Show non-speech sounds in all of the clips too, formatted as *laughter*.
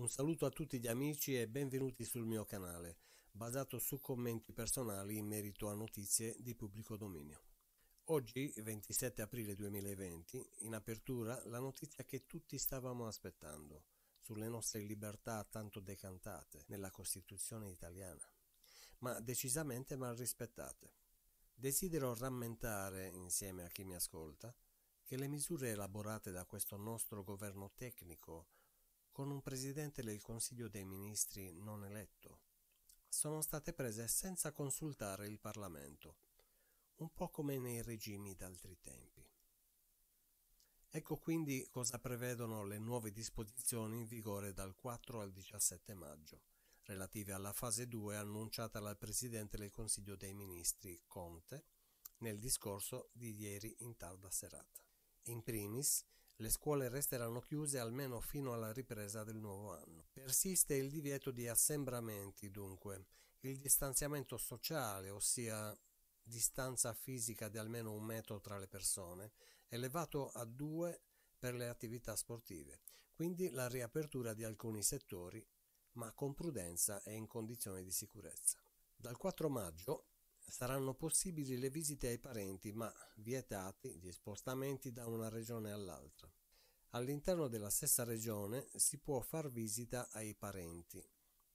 Un saluto a tutti gli amici e benvenuti sul mio canale, basato su commenti personali in merito a notizie di pubblico dominio. Oggi, 27 aprile 2020, in apertura la notizia che tutti stavamo aspettando sulle nostre libertà tanto decantate nella Costituzione italiana, ma decisamente mal rispettate. Desidero rammentare, insieme a chi mi ascolta, che le misure elaborate da questo nostro governo tecnico con un presidente del Consiglio dei Ministri non eletto. Sono state prese senza consultare il Parlamento, un po' come nei regimi d'altri tempi. Ecco quindi cosa prevedono le nuove disposizioni in vigore dal 4 al 17 maggio, relative alla fase 2 annunciata dal Presidente del Consiglio dei Ministri Conte nel discorso di ieri in tarda serata. In primis, le scuole resteranno chiuse almeno fino alla ripresa del nuovo anno. Persiste il divieto di assembramenti, dunque. Il distanziamento sociale, ossia distanza fisica di almeno un metro tra le persone, elevato a due per le attività sportive, quindi la riapertura di alcuni settori, ma con prudenza e in condizioni di sicurezza. Dal 4 maggio Saranno possibili le visite ai parenti, ma vietati gli spostamenti da una regione all'altra. All'interno della stessa regione si può far visita ai parenti,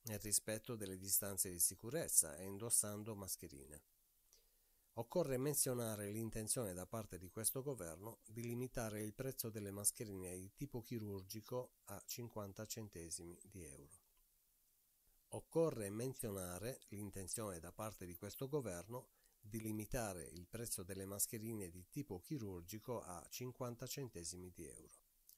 nel rispetto delle distanze di sicurezza e indossando mascherine. Occorre menzionare l'intenzione da parte di questo governo di limitare il prezzo delle mascherine di tipo chirurgico a 50 centesimi di euro. Occorre menzionare l'intenzione da parte di questo governo di limitare il prezzo delle mascherine di tipo chirurgico a 50 centesimi di euro.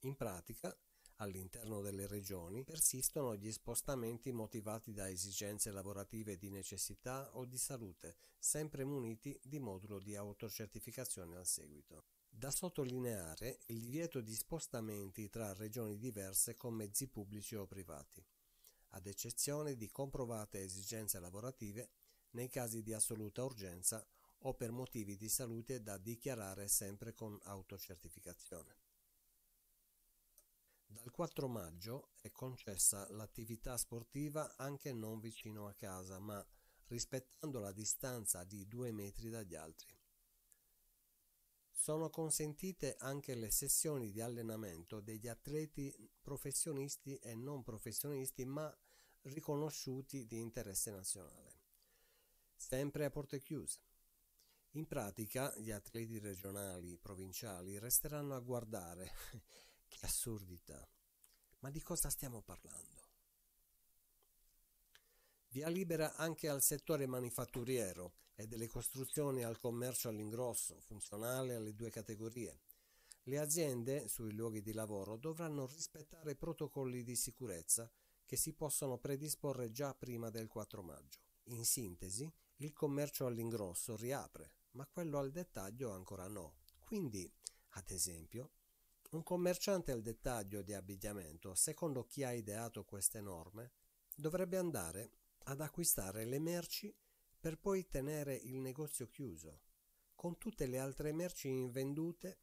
In pratica, all'interno delle regioni persistono gli spostamenti motivati da esigenze lavorative di necessità o di salute, sempre muniti di modulo di autocertificazione al seguito. Da sottolineare il divieto di spostamenti tra regioni diverse con mezzi pubblici o privati ad eccezione di comprovate esigenze lavorative nei casi di assoluta urgenza o per motivi di salute da dichiarare sempre con autocertificazione. Dal 4 maggio è concessa l'attività sportiva anche non vicino a casa, ma rispettando la distanza di 2 metri dagli altri. Sono consentite anche le sessioni di allenamento degli atleti professionisti e non professionisti, ma riconosciuti di interesse nazionale. Sempre a porte chiuse. In pratica gli atleti regionali, e provinciali resteranno a guardare. *laughs* che assurdità. Ma di cosa stiamo parlando? Via libera anche al settore manifatturiero e delle costruzioni al commercio all'ingrosso, funzionale alle due categorie. Le aziende sui luoghi di lavoro dovranno rispettare protocolli di sicurezza che si possono predisporre già prima del 4 maggio. In sintesi, il commercio all'ingrosso riapre, ma quello al dettaglio ancora no. Quindi, ad esempio, un commerciante al dettaglio di abbigliamento, secondo chi ha ideato queste norme, dovrebbe andare ad acquistare le merci per poi tenere il negozio chiuso, con tutte le altre merci invendute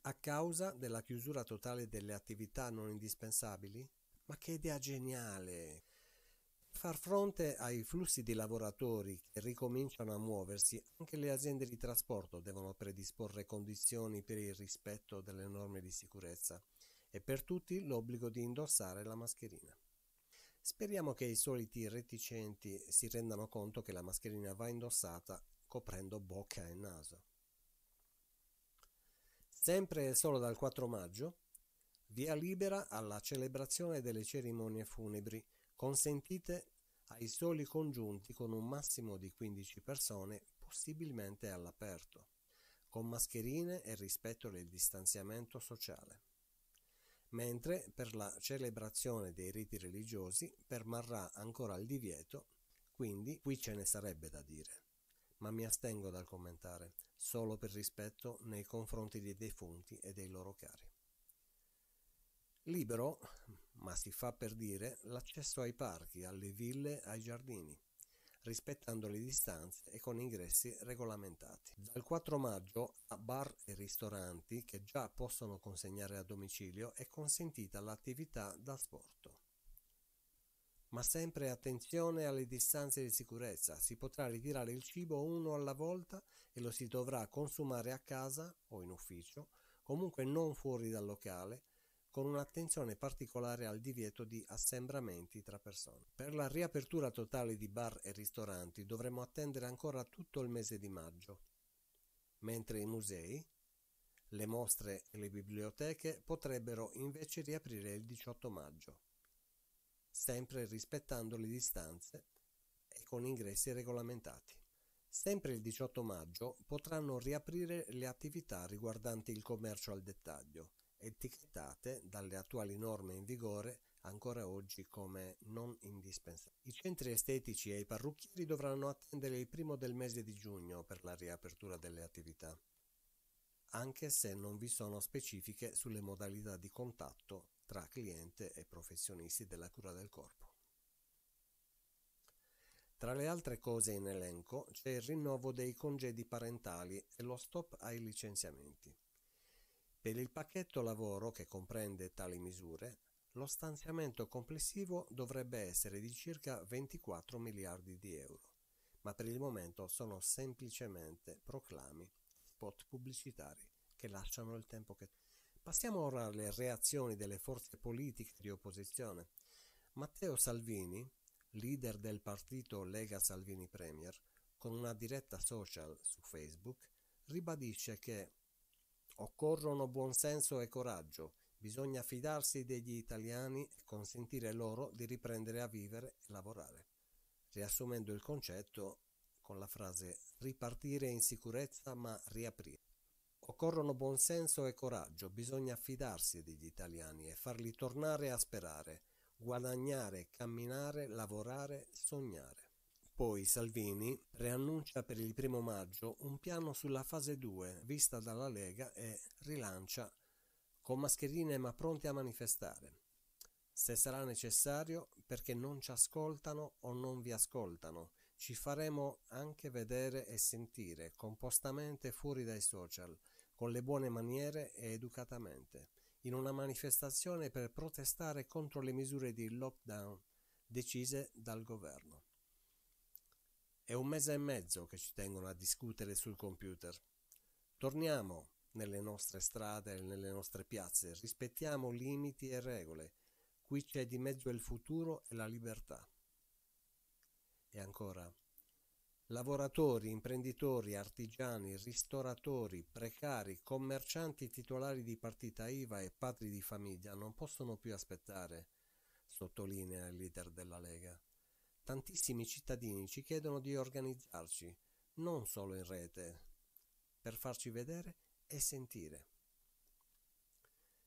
a causa della chiusura totale delle attività non indispensabili ma che idea geniale! Far fronte ai flussi di lavoratori che ricominciano a muoversi, anche le aziende di trasporto devono predisporre condizioni per il rispetto delle norme di sicurezza e per tutti l'obbligo di indossare la mascherina. Speriamo che i soliti reticenti si rendano conto che la mascherina va indossata coprendo bocca e naso. Sempre solo dal 4 maggio, Via libera alla celebrazione delle cerimonie funebri, consentite ai soli congiunti con un massimo di 15 persone, possibilmente all'aperto, con mascherine e rispetto del distanziamento sociale. Mentre per la celebrazione dei riti religiosi permarrà ancora il divieto, quindi qui ce ne sarebbe da dire. Ma mi astengo dal commentare, solo per rispetto nei confronti dei defunti e dei loro cari. Libero, ma si fa per dire, l'accesso ai parchi, alle ville, ai giardini, rispettando le distanze e con ingressi regolamentati. Dal 4 maggio a bar e ristoranti che già possono consegnare a domicilio è consentita l'attività da sport. Ma sempre attenzione alle distanze di sicurezza, si potrà ritirare il cibo uno alla volta e lo si dovrà consumare a casa o in ufficio, comunque non fuori dal locale, con un'attenzione particolare al divieto di assembramenti tra persone. Per la riapertura totale di bar e ristoranti dovremo attendere ancora tutto il mese di maggio, mentre i musei, le mostre e le biblioteche potrebbero invece riaprire il 18 maggio, sempre rispettando le distanze e con ingressi regolamentati. Sempre il 18 maggio potranno riaprire le attività riguardanti il commercio al dettaglio, etichettate dalle attuali norme in vigore ancora oggi come non indispensabili. I centri estetici e i parrucchieri dovranno attendere il primo del mese di giugno per la riapertura delle attività, anche se non vi sono specifiche sulle modalità di contatto tra cliente e professionisti della cura del corpo. Tra le altre cose in elenco c'è il rinnovo dei congedi parentali e lo stop ai licenziamenti. Per il pacchetto lavoro che comprende tali misure, lo stanziamento complessivo dovrebbe essere di circa 24 miliardi di euro, ma per il momento sono semplicemente proclami, spot pubblicitari che lasciano il tempo che... Passiamo ora alle reazioni delle forze politiche di opposizione. Matteo Salvini, leader del partito Lega Salvini Premier, con una diretta social su Facebook, ribadisce che Occorrono buonsenso e coraggio, bisogna fidarsi degli italiani e consentire loro di riprendere a vivere e lavorare. Riassumendo il concetto con la frase ripartire in sicurezza ma riaprire. Occorrono buonsenso e coraggio, bisogna fidarsi degli italiani e farli tornare a sperare, guadagnare, camminare, lavorare, sognare. Poi Salvini preannuncia per il primo maggio un piano sulla fase 2 vista dalla Lega e rilancia con mascherine ma pronti a manifestare. Se sarà necessario, perché non ci ascoltano o non vi ascoltano, ci faremo anche vedere e sentire, compostamente fuori dai social, con le buone maniere e educatamente, in una manifestazione per protestare contro le misure di lockdown decise dal governo. È un mese e mezzo che ci tengono a discutere sul computer. Torniamo nelle nostre strade e nelle nostre piazze, rispettiamo limiti e regole. Qui c'è di mezzo il futuro e la libertà. E ancora, lavoratori, imprenditori, artigiani, ristoratori, precari, commercianti titolari di partita IVA e padri di famiglia non possono più aspettare, sottolinea il leader della Lega. Tantissimi cittadini ci chiedono di organizzarci, non solo in rete, per farci vedere e sentire.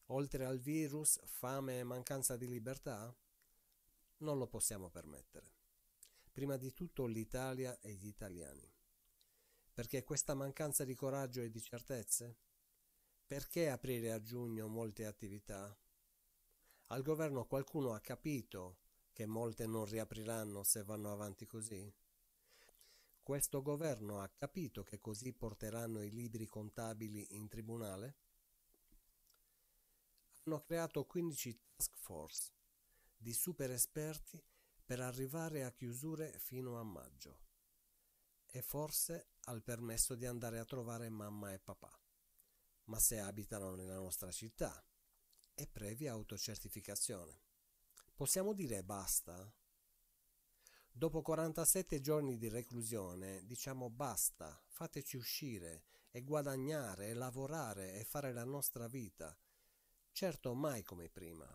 Oltre al virus, fame e mancanza di libertà? Non lo possiamo permettere. Prima di tutto l'Italia e gli italiani. Perché questa mancanza di coraggio e di certezze? Perché aprire a giugno molte attività? Al governo qualcuno ha capito che molte non riapriranno se vanno avanti così? Questo governo ha capito che così porteranno i libri contabili in tribunale? Hanno creato 15 task force di super esperti per arrivare a chiusure fino a maggio e forse al permesso di andare a trovare mamma e papà, ma se abitano nella nostra città è previa autocertificazione. Possiamo dire basta? Dopo 47 giorni di reclusione diciamo basta, fateci uscire e guadagnare e lavorare e fare la nostra vita, certo mai come prima.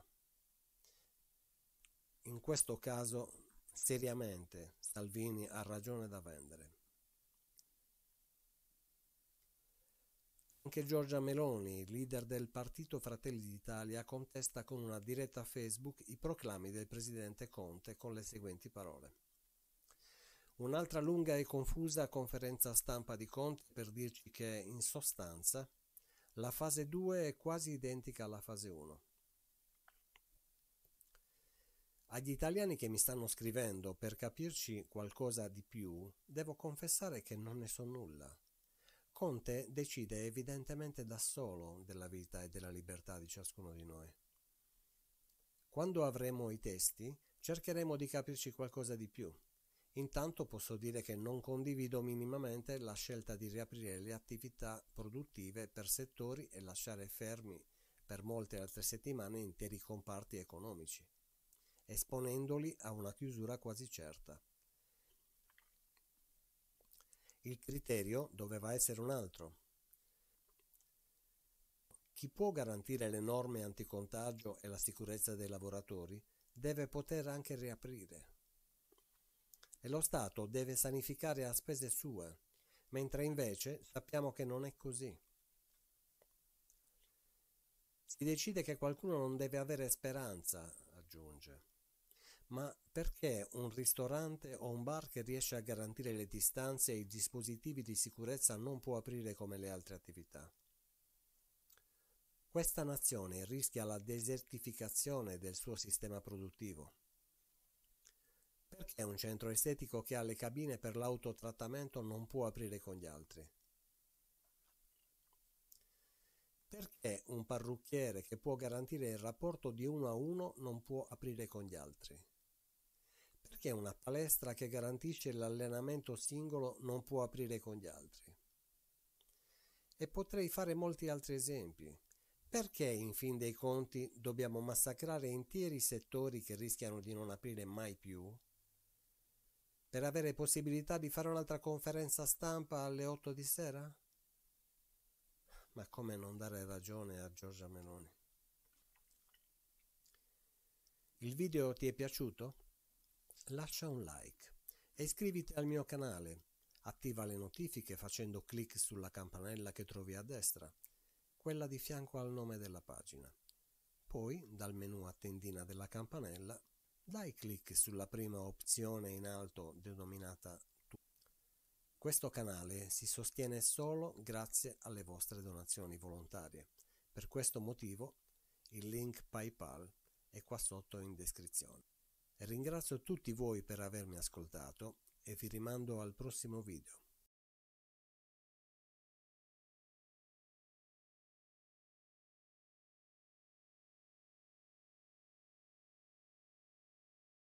In questo caso, seriamente, Salvini ha ragione da vendere. Anche Giorgia Meloni, leader del partito Fratelli d'Italia, contesta con una diretta Facebook i proclami del presidente Conte con le seguenti parole. Un'altra lunga e confusa conferenza stampa di Conte per dirci che, in sostanza, la fase 2 è quasi identica alla fase 1. Agli italiani che mi stanno scrivendo per capirci qualcosa di più, devo confessare che non ne so nulla. Conte decide evidentemente da solo della vita e della libertà di ciascuno di noi. Quando avremo i testi, cercheremo di capirci qualcosa di più. Intanto posso dire che non condivido minimamente la scelta di riaprire le attività produttive per settori e lasciare fermi per molte altre settimane interi comparti economici, esponendoli a una chiusura quasi certa. Il criterio doveva essere un altro. Chi può garantire le norme anticontagio e la sicurezza dei lavoratori deve poter anche riaprire. E lo Stato deve sanificare a spese sue, mentre invece sappiamo che non è così. Si decide che qualcuno non deve avere speranza, aggiunge. Ma perché un ristorante o un bar che riesce a garantire le distanze e i dispositivi di sicurezza non può aprire come le altre attività? Questa nazione rischia la desertificazione del suo sistema produttivo. Perché un centro estetico che ha le cabine per l'autotrattamento non può aprire con gli altri? Perché un parrucchiere che può garantire il rapporto di uno a uno non può aprire con gli altri? perché una palestra che garantisce l'allenamento singolo non può aprire con gli altri. E potrei fare molti altri esempi. Perché in fin dei conti dobbiamo massacrare interi settori che rischiano di non aprire mai più? Per avere possibilità di fare un'altra conferenza stampa alle 8 di sera? Ma come non dare ragione a Giorgia Meloni? Il video ti è piaciuto? lascia un like e iscriviti al mio canale. Attiva le notifiche facendo clic sulla campanella che trovi a destra, quella di fianco al nome della pagina. Poi, dal menu a tendina della campanella, dai clic sulla prima opzione in alto denominata Tu. Questo canale si sostiene solo grazie alle vostre donazioni volontarie. Per questo motivo il link PayPal è qua sotto in descrizione. Ringrazio tutti voi per avermi ascoltato e vi rimando al prossimo video.